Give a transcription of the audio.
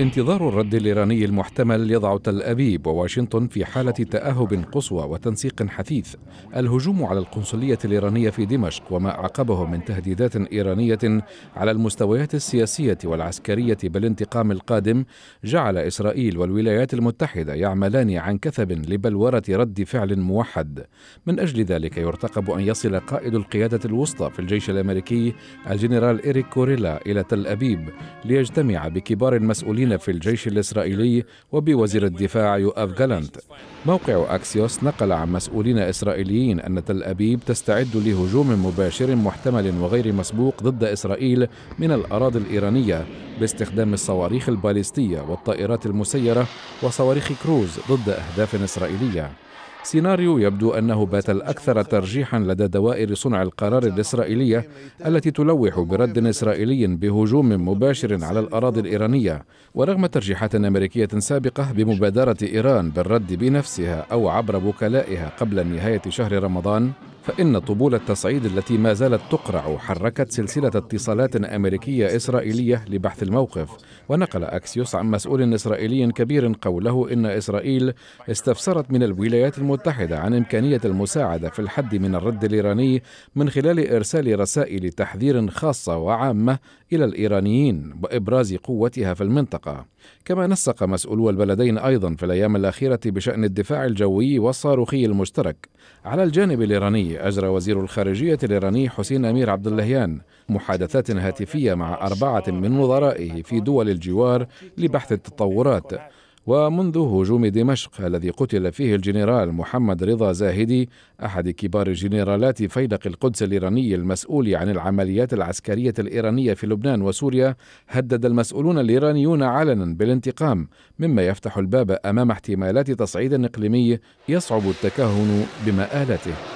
انتظار الرد الايراني المحتمل يضع تل ابيب وواشنطن في حاله تاهب قصوى وتنسيق حثيث الهجوم على القنصليه الايرانيه في دمشق وما عقبه من تهديدات ايرانيه على المستويات السياسيه والعسكريه بالانتقام القادم جعل اسرائيل والولايات المتحده يعملان عن كثب لبلوره رد فعل موحد من اجل ذلك يرتقب ان يصل قائد القياده الوسطى في الجيش الامريكي الجنرال إريك كوريلا الى تل ابيب ليجتمع بكبار المسؤولين العاملين في الجيش الإسرائيلي وبوزير الدفاع يؤف جالانت موقع أكسيوس نقل عن مسؤولين إسرائيليين أن تل أبيب تستعد لهجوم مباشر محتمل وغير مسبوق ضد إسرائيل من الأراضي الإيرانية باستخدام الصواريخ الباليستية والطائرات المسيرة وصواريخ كروز ضد أهداف إسرائيلية سيناريو يبدو أنه بات الأكثر ترجيحا لدى دوائر صنع القرار الإسرائيلية التي تلوح برد إسرائيلي بهجوم مباشر على الأراضي الإيرانية ورغم ترجيحات أمريكية سابقة بمبادرة إيران بالرد بنفسها أو عبر وكلائها قبل نهاية شهر رمضان فإن طبول التصعيد التي ما زالت تقرع حركت سلسلة اتصالات أمريكية إسرائيلية لبحث الموقف ونقل أكسيوس عن مسؤول إسرائيلي كبير قوله إن إسرائيل استفسرت من الولايات المتحدة عن إمكانية المساعدة في الحد من الرد الإيراني من خلال إرسال رسائل تحذير خاصة وعامة إلى الإيرانيين وإبراز قوتها في المنطقة كما نسق مسؤولو البلدين أيضا في الأيام الأخيرة بشأن الدفاع الجوي والصاروخي المشترك على الجانب الإيراني أجرى وزير الخارجية الإيراني حسين أمير عبد اللهيان محادثات هاتفية مع أربعة من وزرائه في دول الجوار لبحث التطورات ومنذ هجوم دمشق الذي قتل فيه الجنرال محمد رضا زاهدي احد كبار جنرالات فيلق القدس الايراني المسؤول عن العمليات العسكريه الايرانيه في لبنان وسوريا هدد المسؤولون الايرانيون علنا بالانتقام مما يفتح الباب امام احتمالات تصعيد اقليمي يصعب التكهن بمآلته